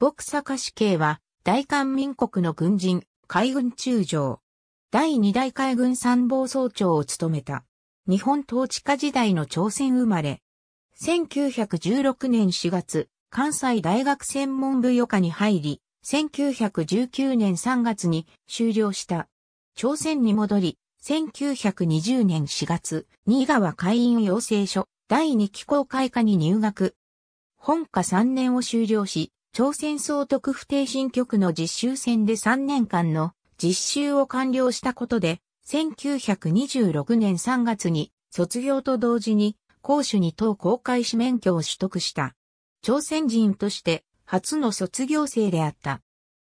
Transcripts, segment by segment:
牧坂死刑は、大韓民国の軍人、海軍中将。第二大海軍参謀総長を務めた。日本統治下時代の朝鮮生まれ。1916年4月、関西大学専門部余科に入り、1919年3月に終了した。朝鮮に戻り、1920年4月、新川会員養成所、第二期公開科に入学。本科3年を終了し、朝鮮総督府定新局の実習船で3年間の実習を完了したことで、1926年3月に卒業と同時に公主に党公開士免許を取得した。朝鮮人として初の卒業生であった。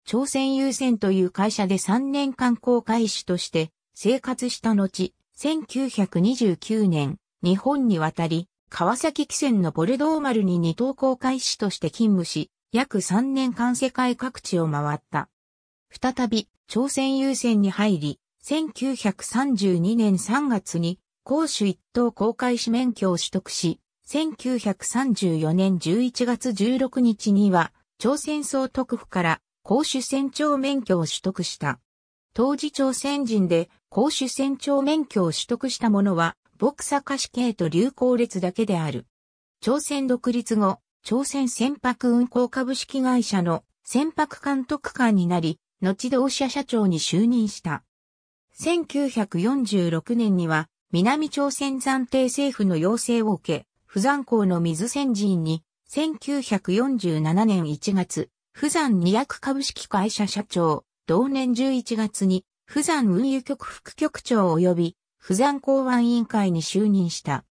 朝鮮優先という会社で3年間公開士として生活した後、1929年、日本に渡り、川崎汽船のボルドー丸に二等公開士として勤務し、約3年間世界各地を回った。再び、朝鮮優先に入り、1932年3月に、公主一等公開士免許を取得し、1934年11月16日には、朝鮮総督府から公主船長免許を取得した。当時朝鮮人で公主船長免許を取得した者は、牧坂氏系と流行列だけである。朝鮮独立後、朝鮮船舶運航株式会社の船舶監督官になり、後同社社長に就任した。1946年には、南朝鮮暫定政府の要請を受け、不山港の水先人に、1947年1月、不山二役株式会社社長、同年11月に、不山運輸局副局長及び、不山港湾委員会に就任した。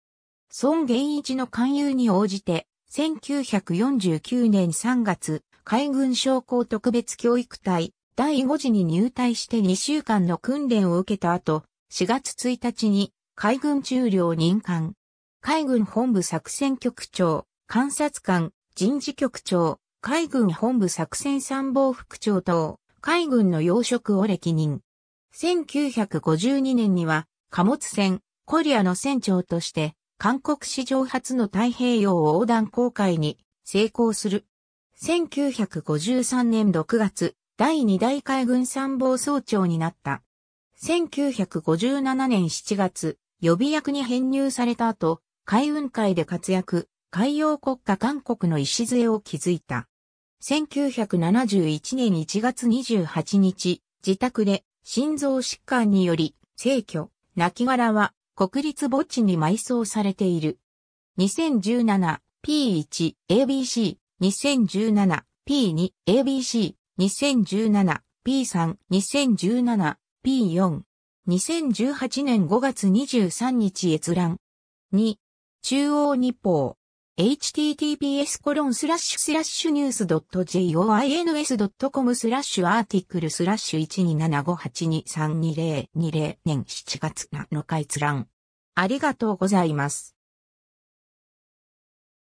孫元一の勧誘に応じて、1949年3月、海軍将校特別教育隊第5次に入隊して2週間の訓練を受けた後、4月1日に海軍中領任官、海軍本部作戦局長、監察官、人事局長、海軍本部作戦参謀副長等、海軍の要職を歴任。1952年には貨物船、コリアの船長として韓国史上初の太平洋横断航海に成功する。1953年6月、第2大海軍参謀総長になった。1957年7月、予備役に編入された後、海運会で活躍、海洋国家韓国の礎を築いた。1971年1月28日、自宅で心臓疾患により、逝去、亡骸は国立墓地に埋葬されている。2017P1 ABC 2017 P2 ABC 2017 P3 2017 P4 2018年5月23日閲覧2中央日報 https コロンスラッシュスラッシュニュース .joins.com スラッシュアーティクルスラッシュ12758232020年7月7日閲覧。ありがとうございます。